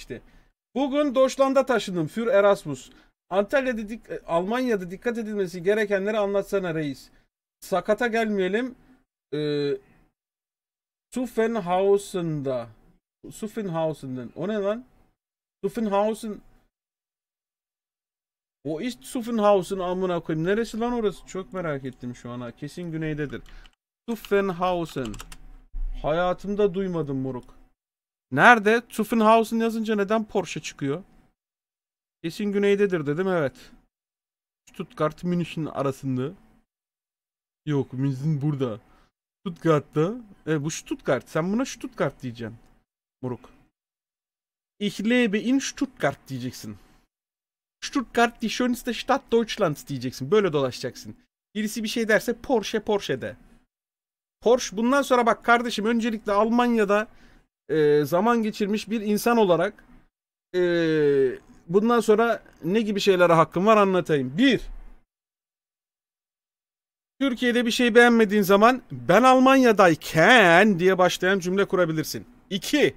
İşte bugün Doşland'a taşındım. Für Erasmus. Antalya'da dik e, Almanya'da dikkat edilmesi gerekenleri anlatsana reis. Sakata gelmeyelim. Ee, Suffenhausen'da. Suffenhausen'den. O ne lan? Suffenhausen. O ist Suffenhausen amına koyayım. Neresi lan orası? Çok merak ettim şu ana. Kesin güneydedir. Suffenhausen. Hayatımda duymadım moruk. Nerede? Zuffenhausen yazınca neden Porsche çıkıyor? Kesin güneydedir dedim evet. Stuttgart Münih'in arasında. Yok Münih'in burada. Stuttgart'ta. E, bu Stuttgart. Sen buna Stuttgart diyeceksin. Moruk. Ich lebe in Stuttgart diyeceksin. Stuttgart die schönste Stadt Deutschlands diyeceksin. Böyle dolaşacaksın. Birisi bir şey derse Porsche Porsche de. Porsche bundan sonra bak kardeşim öncelikle Almanya'da e, zaman geçirmiş bir insan olarak e, bundan sonra ne gibi şeylere hakkım var anlatayım. Bir, Türkiye'de bir şey beğenmediğin zaman ben Almanya'dayken diye başlayan cümle kurabilirsin. İki,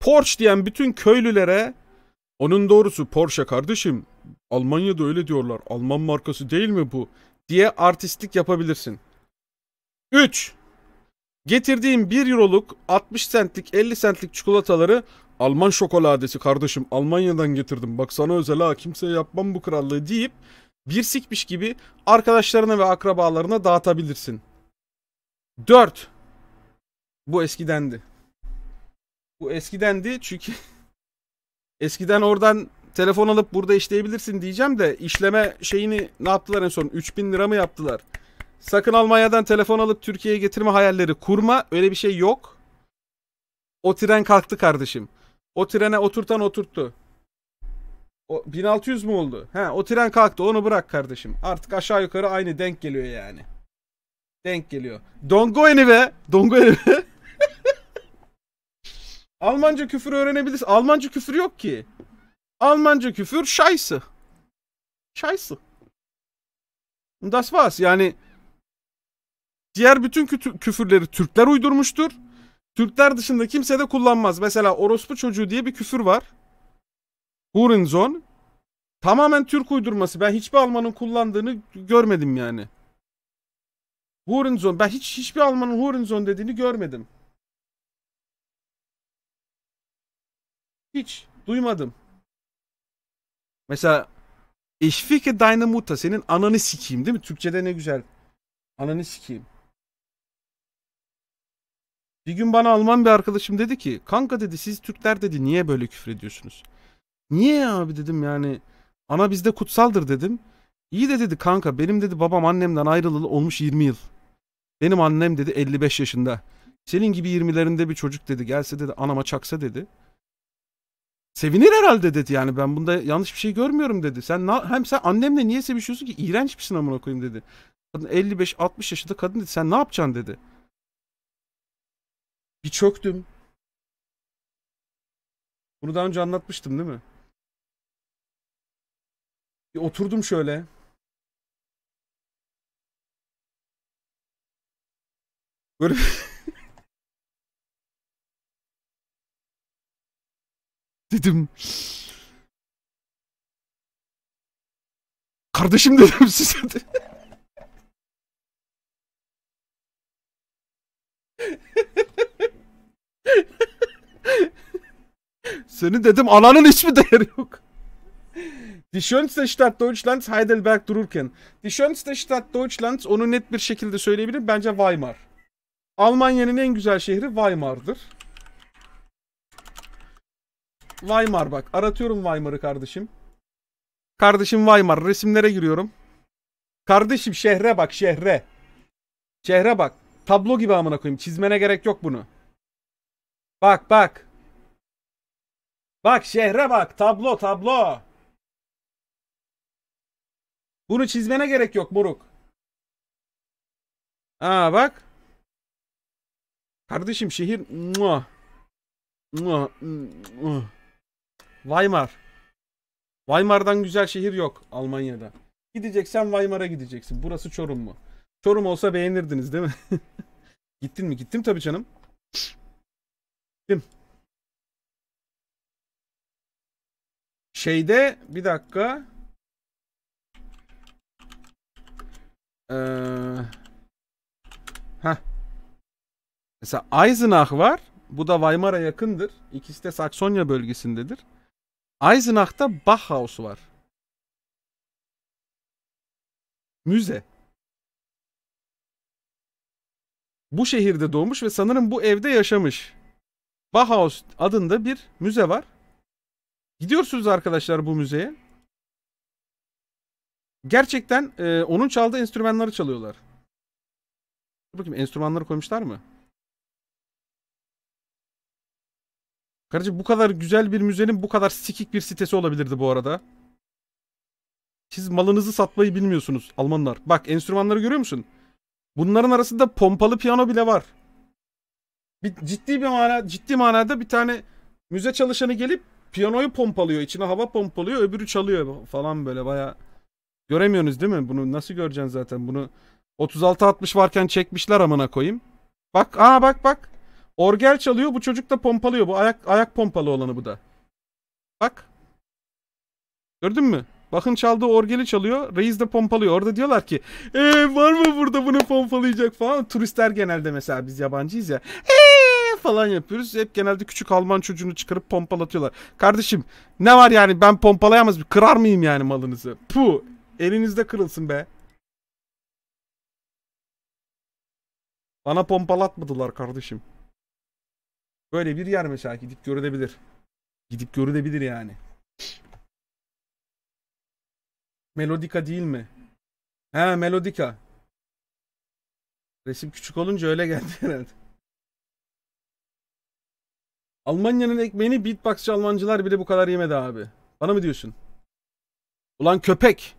Porsche diyen bütün köylülere onun doğrusu Porsche kardeşim Almanya'da öyle diyorlar. Alman markası değil mi bu? diye artistlik yapabilirsin. 3. Getirdiğim 1 euroluk 60 centlik 50 centlik çikolataları Alman şokoladesi kardeşim Almanya'dan getirdim bak sana özel ha kimseye yapmam bu krallığı deyip bir sikmiş gibi arkadaşlarına ve akrabalarına dağıtabilirsin. 4. Bu eskidendi. Bu eskidendi çünkü eskiden oradan telefon alıp burada işleyebilirsin diyeceğim de işleme şeyini ne yaptılar en son 3000 lira mı yaptılar? Sakın Almanya'dan telefon alıp Türkiye'ye getirme hayalleri kurma. Öyle bir şey yok. O tren kalktı kardeşim. O trene oturtan oturttu. O 1600 mu oldu? He, o tren kalktı. Onu bırak kardeşim. Artık aşağı yukarı aynı denk geliyor yani. Denk geliyor. Dongoyni be. Dongoyni be. Almanca küfür öğrenebilirsin. Almanca küfür yok ki. Almanca küfür şaysı. Scheiße. Das war's. Yani Diğer bütün küfürleri Türkler uydurmuştur. Türkler dışında kimse de kullanmaz. Mesela orospu çocuğu diye bir küfür var. Hurinzon. Tamamen Türk uydurması. Ben hiçbir Alman'ın kullandığını görmedim yani. Hurinzon. Ben hiç hiçbir Alman'ın Hurinzon dediğini görmedim. Hiç. Duymadım. Mesela Ich ficke deine Mutter. Senin ananı sikeyim değil mi? Türkçede ne güzel. Ananı sikeyim. Bir gün bana Alman bir arkadaşım dedi ki kanka dedi siz Türkler dedi niye böyle küfür ediyorsunuz? Niye abi dedim yani ana bizde kutsaldır dedim. İyi de dedi kanka benim dedi babam annemden ayrılalı olmuş 20 yıl. Benim annem dedi 55 yaşında. Senin gibi 20'lerinde bir çocuk dedi gelse dedi anama çaksa dedi. Sevinir herhalde dedi yani ben bunda yanlış bir şey görmüyorum dedi. Sen hem sen annemle niye sevişiyorsun ki iğrenç misin amına koyayım dedi. Kadın 55-60 yaşında kadın dedi sen ne yapacaksın dedi. Bir çöktüm. Bunu daha önce anlatmıştım değil mi? Bir oturdum şöyle. Böyle dedim. Kardeşim dedim size de. Senin dedim ananın hiçbir değeri yok. Die schönste Stadt Deutschlands Heidelberg dururken. Die schönste Stadt Deutschlands onu net bir şekilde söyleyebilirim. Bence Weimar. Almanya'nın en güzel şehri Weimar'dır. Weimar bak. Aratıyorum Weimar'ı kardeşim. Kardeşim Weimar. Resimlere giriyorum. Kardeşim şehre bak şehre. Şehre bak. Tablo gibi amına koyayım. Çizmene gerek yok bunu. Bak bak. Bak şehre bak. Tablo tablo. Bunu çizmene gerek yok Muruk. Aa bak. Kardeşim şehir muah. Muah. muah. Weimar. Weimar'dan güzel şehir yok Almanya'da. Gideceksen Weimar'a gideceksin. Burası Çorum mu? Çorum olsa beğenirdiniz değil mi? Gittin mi? Gittim tabii canım. Gittim. Şeyde bir dakika. Ee, Mesela Eisenach var. Bu da Weimar'a yakındır. İkisi de Saksonya bölgesindedir. Eisenach'ta Bauhaus var. Müze. Bu şehirde doğmuş ve sanırım bu evde yaşamış. Bauhaus adında bir müze var. Gidiyorsunuz arkadaşlar bu müzeye. Gerçekten e, onun çaldığı enstrümanları çalıyorlar. Dur bakayım enstrümanları koymuşlar mı? Karıcı bu kadar güzel bir müzenin bu kadar sikik bir sitesi olabilirdi bu arada. Siz malınızı satmayı bilmiyorsunuz Almanlar. Bak enstrümanları görüyor musun? Bunların arasında pompalı piyano bile var. Bir, ciddi bir mana, ciddi manada bir tane müze çalışanı gelip piyanoyu pompalıyor. içine hava pompalıyor. Öbürü çalıyor falan böyle baya. Göremiyorsunuz değil mi? Bunu nasıl göreceksin zaten? Bunu 36-60 varken çekmişler amına koyayım. Bak aa bak bak. Orgel çalıyor bu çocuk da pompalıyor. Bu ayak ayak pompalı olanı bu da. Bak. Gördün mü? Bakın çaldığı orgeli çalıyor. Reis de pompalıyor. Orada diyorlar ki ee, var mı burada bunu pompalayacak falan. Turistler genelde mesela biz yabancıyız ya. Ee, falan yapıyoruz. Hep genelde küçük Alman çocuğunu çıkarıp pompalatıyorlar. Kardeşim ne var yani ben pompalayamaz mı? Kırar mıyım yani malınızı? Pu elinizde kırılsın be. Bana pompalatmadılar kardeşim. Böyle bir yer mesela gidip görülebilir. Gidip görülebilir yani. Melodika değil mi? He Melodika. Resim küçük olunca öyle geldi herhalde. Almanya'nın ekmeğini beatboxçı Almancılar bile bu kadar yemedi abi. Bana mı diyorsun? Ulan köpek.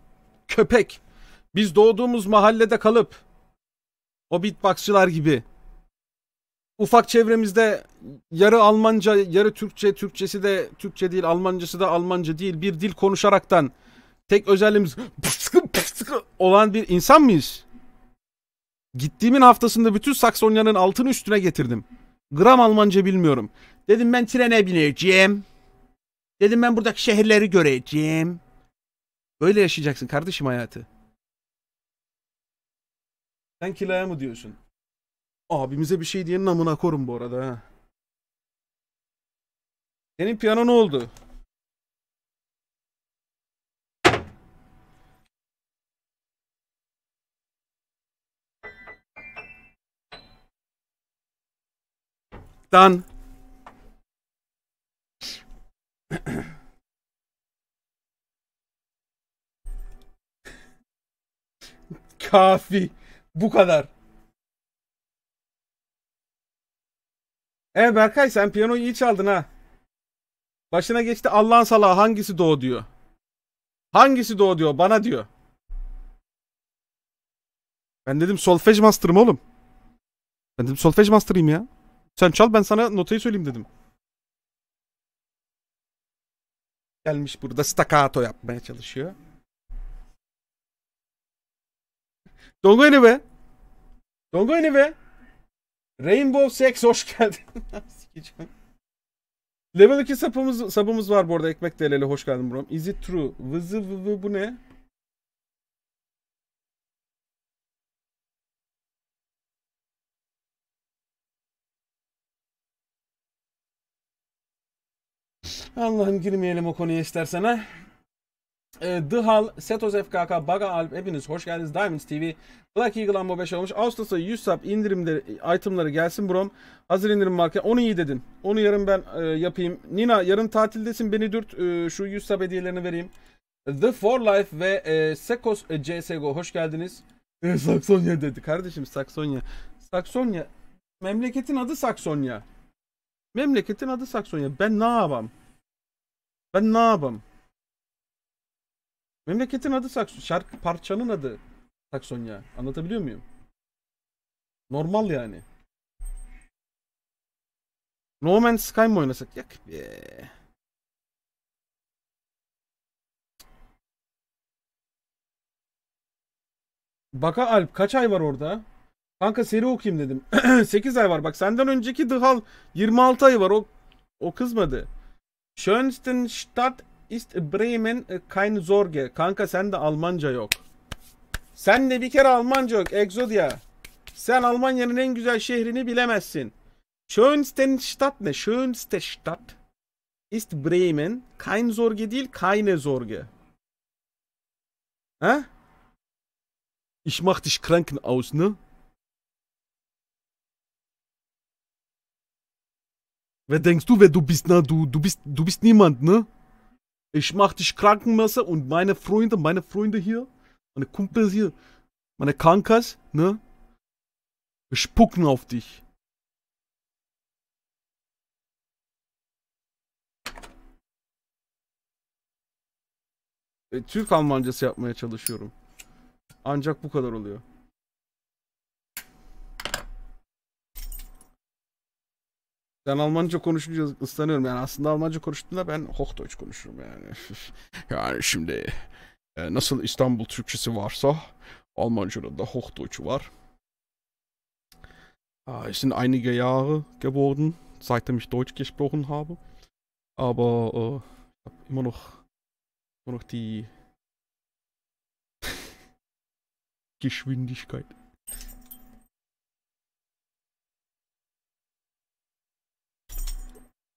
Köpek. Biz doğduğumuz mahallede kalıp o beatboxçılar gibi ufak çevremizde yarı Almanca, yarı Türkçe, Türkçesi de Türkçe değil, Almancası da Almanca değil bir dil konuşaraktan tek özelliğimiz olan bir insan mıyız? Gittiğimin haftasında bütün Saksonya'nın altını üstüne getirdim. Gram Almanca bilmiyorum. Dedim ben trene bineceğim. Dedim ben buradaki şehirleri göreceğim. Böyle yaşayacaksın kardeşim hayatı. Sen kilaya mı diyorsun? Abimize bir şey diyenin amına korun bu arada ha. Senin piyano ne oldu? olmaktan kafi. Bu kadar. Evet Berkay sen piyanoyu iyi çaldın ha. Başına geçti Allah'ın salağı hangisi doğu diyor. Hangisi doğu diyor bana diyor. Ben dedim solfej master'ım oğlum. Ben dedim solfej master'ıyım ya. Sen çal ben sana notayı söyleyeyim dedim. Gelmiş burada staccato yapmaya çalışıyor. Dongo ne be? Dongo ne be? Rainbow Sex hoş geldin. Level 2 sapımız, sabımız var bu arada. Ekmek DL'li hoş geldin buram. Is it true? Vızı vı, vı bu ne? Allah'ım girmeyelim o konuya istersen ha. E, The Hall, Setos FKK, Baga Alp hepiniz hoş geldiniz. Diamonds TV, Black Eagle Ammo 5 olmuş. Ağustos'a 100 sub indirimleri, itemları gelsin brom. Hazır indirim marka. Onu iyi dedin. Onu yarın ben e, yapayım. Nina yarın tatildesin beni dürt. E, şu 100 sub hediyelerini vereyim. The For Life ve e, Sekos e, CSGO hoş geldiniz. E, Saksonya dedi. Kardeşim Saksonya. Saksonya. Memleketin adı Saksonya. Memleketin adı Saksonya. Ben ne yapam? Ben ne yapam? Memleketin adı Sakson. Şarkı parçanın adı Saksonya. Anlatabiliyor muyum? Normal yani. No Man's Sky mı oynasak? Yak be. Baka Alp kaç ay var orada? Kanka seri okuyayım dedim. 8 ay var. Bak senden önceki Dıhal 26 ay var. O o kızmadı. Schönstenstadt ist Bremen. Äh, kein Sorge. Kanka sen de Almanca yok. Sen de bir kere Almanca yok Exodia. Sen Almanya'nın en güzel şehrini bilemezsin. Schönstenstadt ne? Schönstenstadt ist Bremen. Kein Sorge değil, keine Sorge. Ha? Ich mach dich kranken aus, ne? Wer denkst du, wer du bist? Na, du, du bist, du bist niemand, ne? Ich mach dich Krankenmesser und meine Freunde, meine Freunde hier, meine Kumpels hier, meine Kankas, ne? Wir spucken auf dich. Türk Almancası yapmaya çalışıyorum. Ancak bu kadar oluyor. Ben Almanca konuşunca ıslanıyorum. Yani aslında Almanca konuştuğumda ben Hochdeutsch konuşurum yani. yani şimdi e, nasıl İstanbul Türkçesi varsa Almanca'da da Hochdeutsch var. Es sind einige Jahre geworden, seitdem ich Deutsch gesprochen habe. Aber äh, ich habe immer noch, immer noch die Geschwindigkeit.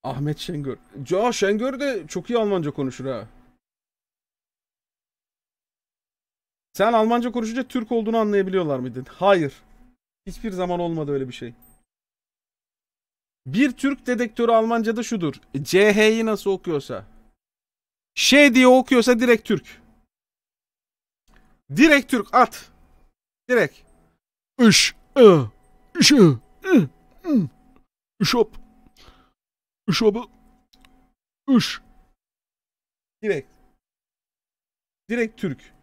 Ahmet Şengör. Ya Şengör de çok iyi Almanca konuşur ha. Sen Almanca konuşunca Türk olduğunu anlayabiliyorlar mıydın? Hayır. Hiçbir zaman olmadı öyle bir şey. Bir Türk dedektörü Almanca'da şudur. CH'yi nasıl okuyorsa. Şey diye okuyorsa direkt Türk. Direkt Türk at. Direkt. Iş. Iş. Şop. Üş abi. Üş. Direkt. Direkt Türk.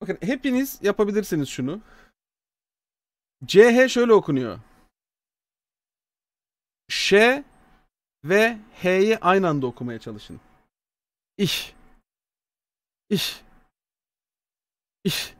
Bakın hepiniz yapabilirsiniz şunu. CH şöyle okunuyor. Ş ve H'yi aynı anda okumaya çalışın. İh. İh. İh.